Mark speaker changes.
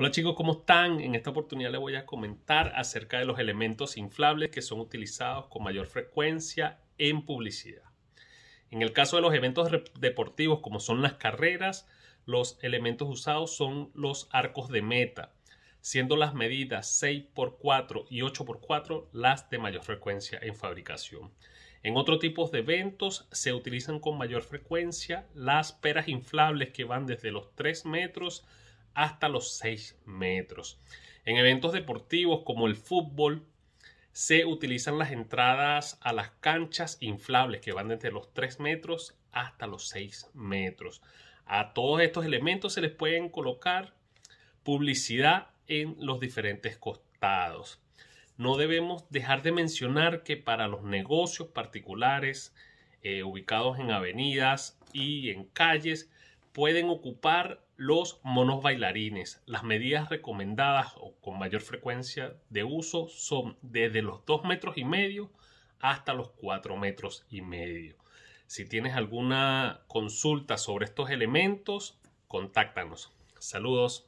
Speaker 1: Hola chicos, ¿cómo están? En esta oportunidad les voy a comentar acerca de los elementos inflables que son utilizados con mayor frecuencia en publicidad. En el caso de los eventos deportivos como son las carreras, los elementos usados son los arcos de meta, siendo las medidas 6x4 y 8x4 las de mayor frecuencia en fabricación. En otro tipo de eventos se utilizan con mayor frecuencia las peras inflables que van desde los 3 metros hasta los 6 metros. En eventos deportivos como el fútbol, se utilizan las entradas a las canchas inflables que van desde los 3 metros hasta los 6 metros. A todos estos elementos se les pueden colocar publicidad en los diferentes costados. No debemos dejar de mencionar que para los negocios particulares eh, ubicados en avenidas y en calles pueden ocupar los monos bailarines. Las medidas recomendadas o con mayor frecuencia de uso son desde los 2 metros y medio hasta los 4 metros y medio. Si tienes alguna consulta sobre estos elementos, contáctanos. Saludos.